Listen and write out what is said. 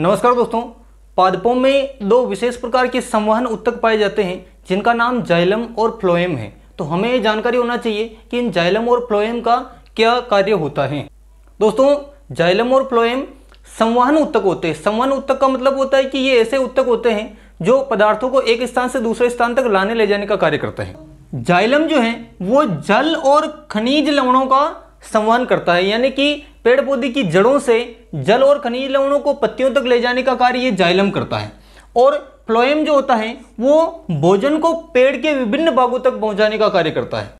नमस्कार दोस्तों पादपों में दो विशेष प्रकार के संवहन उत्तक पाए जाते हैं जिनका नाम जाइलम और फ्लोएम है तो हमें ये जानकारी होना चाहिए कि इन जाइलम और फ्लोएम का क्या कार्य होता है दोस्तों जाइलम और फ्लोएम संवहन उत्तक होते हैं संवहन उत्तक का मतलब होता है कि ये ऐसे उत्तक होते हैं जो पदार्थों को एक स्थान से दूसरे स्थान तक लाने ले जाने का कार्य करते हैं जाइलम जो है वो जल और खनिज लवणों का संवहन करता है यानी कि पेड़ पौधे की जड़ों से जल और खनिज लवणों को पत्तियों तक ले जाने का कार्य ये जाइलम करता है और फ्लोएम जो होता है वो भोजन को पेड़ के विभिन्न भागों तक पहुंचाने का कार्य करता है